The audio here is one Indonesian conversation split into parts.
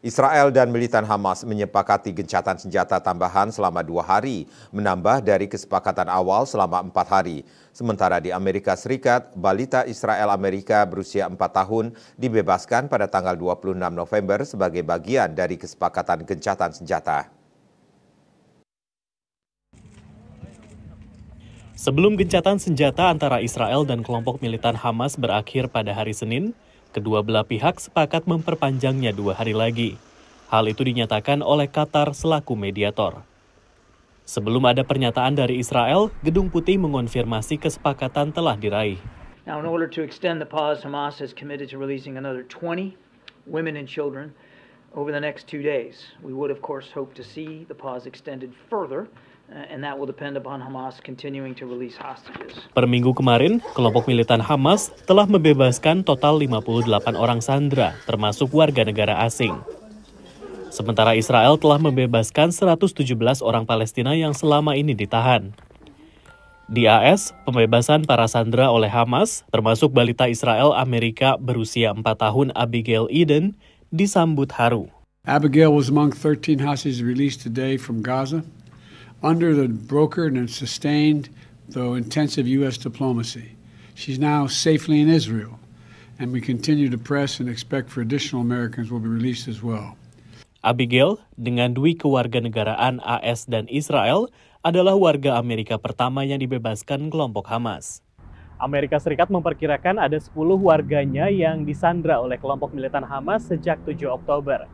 Israel dan militan Hamas menyepakati gencatan senjata tambahan selama dua hari, menambah dari kesepakatan awal selama empat hari. Sementara di Amerika Serikat, balita Israel Amerika berusia empat tahun dibebaskan pada tanggal 26 November sebagai bagian dari kesepakatan gencatan senjata. Sebelum gencatan senjata antara Israel dan kelompok militan Hamas berakhir pada hari Senin, kedua belah pihak sepakat memperpanjangnya dua hari lagi. Hal itu dinyatakan oleh Qatar selaku mediator. Sebelum ada pernyataan dari Israel, Gedung Putih mengonfirmasi kesepakatan telah diraih. Now, in order to extend the pause, Hamas has committed to releasing another 20 women and children over the next two days. We would, of course, hope to see the pause extended further Eh, per minggu kemarin, kelompok militan Hamas telah membebaskan total 58 orang sandra, termasuk warga negara asing. Sementara Israel telah membebaskan 117 orang Palestina yang selama ini ditahan. Di AS, pembebasan para sandra oleh Hamas, termasuk balita Israel Amerika berusia 4 tahun Abigail Eden, disambut haru. Abigail was among 13 hostages released today from Gaza under the brokered and sustained, though intensive, U.S. diplomacy. She's now safely in Israel, and we continue to press and expect for additional Americans will be released as well. Abigail, dengan dui kewarganegaraan AS dan Israel, adalah warga Amerika pertama yang dibebaskan kelompok Hamas. Amerika Serikat memperkirakan ada 10 warganya yang disandra oleh kelompok militan Hamas sejak 7 Oktober.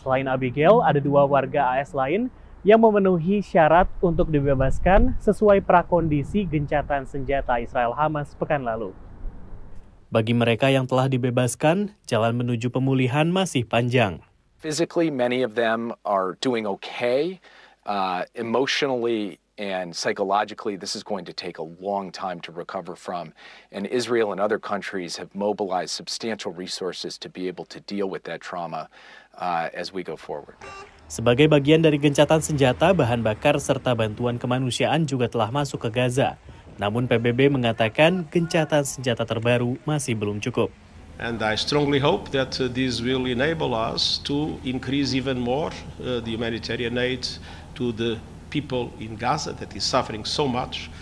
Selain Abigail, ada dua warga AS lain yang memenuhi syarat untuk dibebaskan sesuai prakondisi gencatan senjata Israel Hamas pekan lalu. Bagi mereka yang telah dibebaskan, jalan menuju pemulihan masih panjang. Physically, many of them are doing okay. Uh, emotionally and psychologically, this is going to take a long time to recover from. And Israel and other countries have mobilized substantial resources to be able to deal with that trauma uh, as we go forward. Sebagai bagian dari gencatan senjata, bahan bakar serta bantuan kemanusiaan juga telah masuk ke Gaza. Namun PBB mengatakan gencatan senjata terbaru masih belum cukup. And I strongly hope that uh, this will enable us to increase even more uh, the humanitarian aid to the people in Gaza that is suffering so much,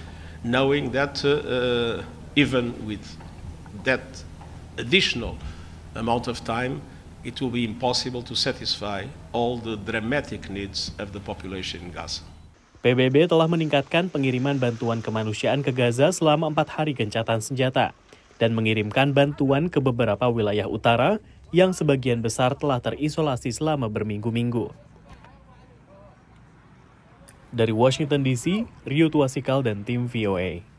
knowing that uh, uh even with that additional amount of time, it will be impossible to satisfy all the dramatic needs of the population in Gaza. PBB telah meningkatkan pengiriman bantuan kemanusiaan ke Gaza selama empat hari gencatan senjata dan mengirimkan bantuan ke beberapa wilayah utara yang sebagian besar telah terisolasi selama berminggu-minggu. Dari Washington DC, Rio Tuasikal dan tim VOA.